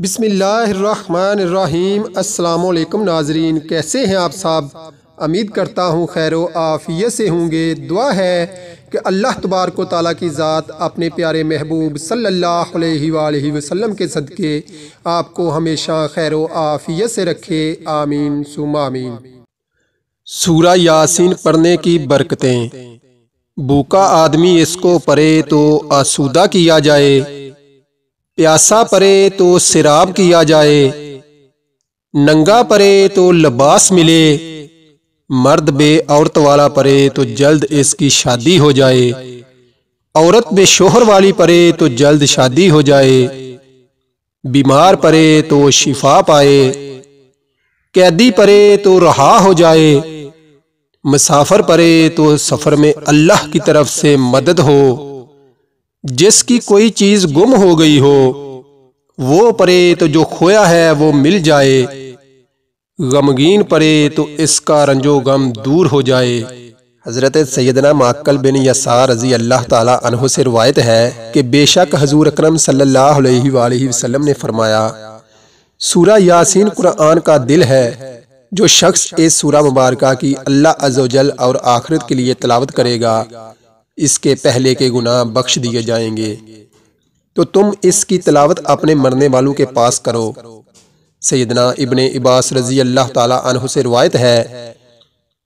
बिसमीम् अल्लाम नाजरीन कैसे हैं आप साहब उम्मीद करता हूँ खैर आफिय से होंगे दुआ है कि अल्लाह तबारक ताली की ज़ात अपने प्यारे महबूब सल्लल्लाहु अलैहि वसल्लम के सदक़े आपको हमेशा खैर आफिया से रखे आमीन सुम आमीन सूरा यासीन पढ़ने की बरकतें भूखा आदमी इसको पढ़े तो आसूदा किया जाए प्यासा परे तो सिराब किया जाए नंगा परे तो लबास मिले मर्द बे औरत वाला परे तो जल्द इसकी शादी हो जाए औरत बे शोहर वाली परे तो जल्द शादी हो जाए बीमार परे तो शिफा पाए कैदी परे तो रहा हो जाए मुसाफर परे तो सफर में अल्लाह की तरफ से मदद हो जिसकी कोई चीज गुम हो गई हो वो परे तो जो खोया है वो मिल जाए गमगीन परे तो इसका रंजो गम दूर हो जाए हज़रत सैदना माकल बिन यसार रजी अल्लाह तह से रवायत है कि बेशक हजूर अक्रम सल्लाम ने फरमाया सूरा यासीन कुरान का दिल है जो शख्स इस सूरा मुबारका की अल्लाह अजोजल और आखिरत के लिए तलावत करेगा इसके पहले के गुनाह बख्श दिए जाएंगे तो तुम इसकी तलावत अपने मरने वालों के पास करो सदना इबन इबास रजी अल्लाह तह से रवायत है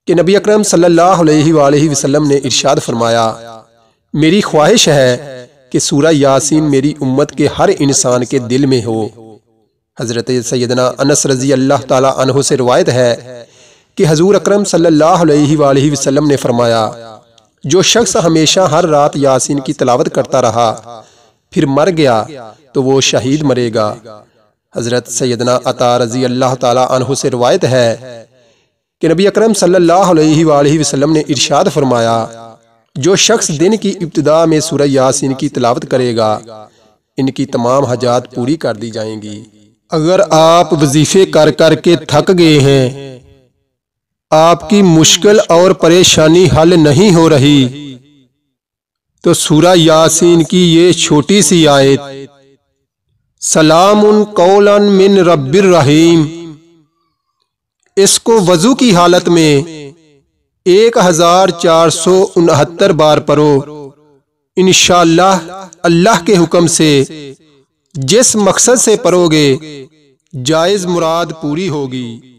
कि नबी अकरम सल्लल्लाहु अलैहि वसल्लम ने इरशाद फरमाया मेरी ख्वाहिश है कि सूरा यासीन मेरी उम्मत के हर इंसान के दिल में हो हज़रत सैदना अनस रजी अल्लाह तह से रवायत है कि हजूर अक्रम सल्ला वसम ने फरमाया जो शख्स हमेशा हर रात यासीन की तलावत करता रहा फिर मर गया तो वो शहीद मरेगा हज़रत सैदना अता रजी अल्लाह तह से रवायत है कि नबी अक्रम सल्लल्लाहु ने इरशाद फरमाया जो शख्स दिन की इब्तदा में सूर्य यासिन की तलावत करेगा इनकी तमाम हजात पूरी कर दी जाएंगी अगर आप वजीफे कर कर के थक गए हैं आपकी मुश्किल और परेशानी हल नहीं हो रही तो सूरा यासीन की ये छोटी सी आयत सलाम उन कौलन मिन रब्बिर रहीम इसको वजू की हालत में एक हजार चार सौ उनहत्तर बार पढ़ो इनशाला अल्लाह के हुक्म से जिस मकसद से पढ़ोगे जायज़ मुराद पूरी होगी